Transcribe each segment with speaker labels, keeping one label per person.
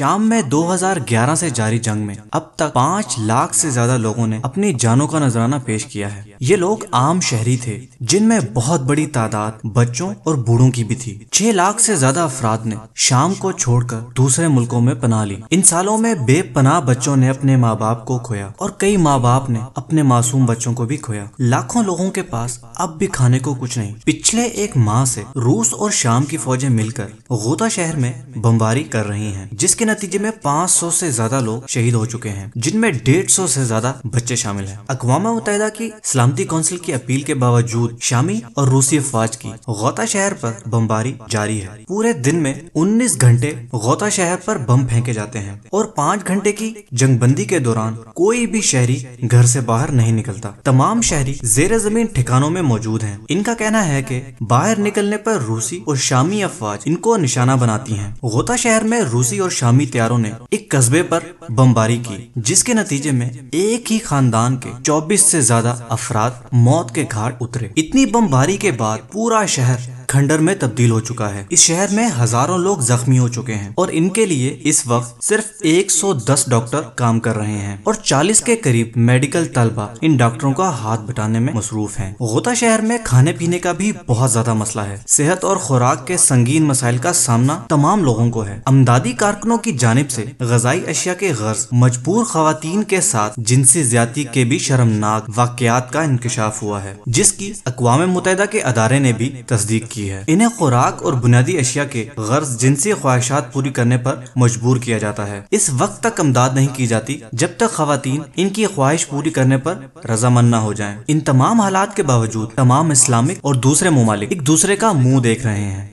Speaker 1: شام میں دو ہزار گیارہ سے جاری جنگ میں اب تک پانچ لاکھ سے زیادہ لوگوں نے اپنی جانوں کا نظرانہ پیش کیا ہے یہ لوگ عام شہری تھے جن میں بہت بڑی تعداد بچوں اور بوڑھوں کی بھی تھی چھ لاکھ سے زیادہ افراد نے شام کو چھوڑ کر دوسرے ملکوں میں پناہ لی ان سالوں میں بے پناہ بچوں نے اپنے ماں باپ کو کھویا اور کئی ماں باپ نے اپنے معصوم بچوں کو بھی کھویا لاکھوں لوگوں کے پاس اب بھی کھانے کو کچھ نہیں پچھلے ایک ماہ سے روس اور شام کی فوجیں مل کر غوطہ شہر میں بمباری کر رہی ہیں جس کے نتیجے میں پانچ سو سے زیادہ لوگ شہید ہو چکے ہیں جن میں ڈیڑھ سو سے زیادہ بچے شامل ہیں اقوام متحدہ کی سلامتی کونسل کی اپیل کے باوجود شامی اور روسی افواج کی غوطہ شہر پر بمباری جاری ہے پورے دن میں انیس گھنٹے غوطہ شہر پر بم پھینکے جاتے ہیں اور پانچ گھنٹے کی جنگ بندی کے دوران کوئی بھی شہری گھر سے باہر نہیں نکلتا تمام شہری زیر زمین ٹھکانوں میں موجود ہیں ان کا کہنا ہے کہ باہر نکلنے پر روسی اور شامی افواج ان کو نشانہ بناتی ہیں غوطہ شہر میں روسی اور شامی تیاروں نے ایک قصبے پر بمباری کی جس کے نتیجے میں ایک ہی خاندان کے چوبیس سے زیادہ افراد موت کے گھاٹ اترے اتنی بمباری کے بعد پورا شہر کھنڈر میں تبدیل ہو چکا ہے اس شہر میں ہزاروں لوگ زخمی ہو چکے ہیں اور ان کے لیے اس وقت صرف ایک سو دس ڈاکٹر کام کر رہے ہیں اور چالیس کے قریب میڈیکل طلبہ ان ڈاکٹروں کا ہاتھ بٹانے میں مصروف ہیں غوطہ شہر میں کھانے پینے کا بھی بہت زیادہ مسئلہ ہے صحت اور خوراک کے سنگین مسائل کا سامنا تمام لوگوں کو ہے امدادی کارکنوں کی جانب سے غذائی اشیاء کے غرض مجبور خواتین کے ساتھ جنسی زیادتی کے بھی شرمناک واقعات کا انکشاف ہوا ہے جس کی اقوام متحدہ کے ادارے نے بھی تصدیق کی کی ہے انہیں خوراک اور بنیادی اشیاء کے غرض جنسی خواہشات پوری کرنے پر مجبور کیا جاتا ہے اس وقت تک امداد نہیں کی جاتی جب تک خواتین ان کی خواہش پوری کرنے پر رضامند نہ ہو جائیں ان تمام حالات کے باوجود تمام اسلامک اور دوسرے ممالک ایک دوسرے کا منہ دیکھ رہے ہیں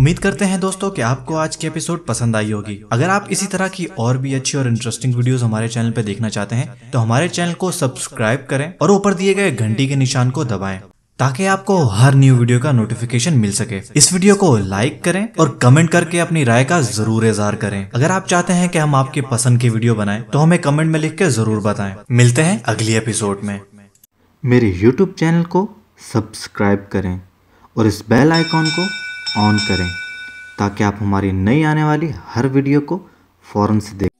Speaker 1: امید کرتے ہیں دوستو کہ آپ کو آج کی اپیسوڈ پسند آئی ہوگی اگر آپ اسی طرح کی اور بھی اچھی اور انٹرسٹنگ ویڈیوز ہمارے چینل پہ دیکھنا چاہتے ہیں تو ہمارے چینل کو سبسکرائب کریں اور اوپر دیے گئے گھنٹی کے نشان کو دبائیں تاکہ آپ کو ہر نیو ویڈیو کا نوٹیفیکیشن مل سکے اس ویڈیو کو لائک کریں اور کمنٹ کر کے اپنی رائے کا ضرور اظہار کریں اگر آپ چاہتے ہیں کہ ہم آپ کی پسند کی ویڈیو بنائیں تو ہمیں کمنٹ میں لکھ کے ضرور بتائیں ملتے ہیں اگلی اپیزوڈ میں میرے یوٹیوب چینل کو سبسکرائب کریں اور اس بیل آئیکن کو آن کریں تاکہ آپ ہماری نئی آنے والی ہر ویڈیو کو فوراً دیکھیں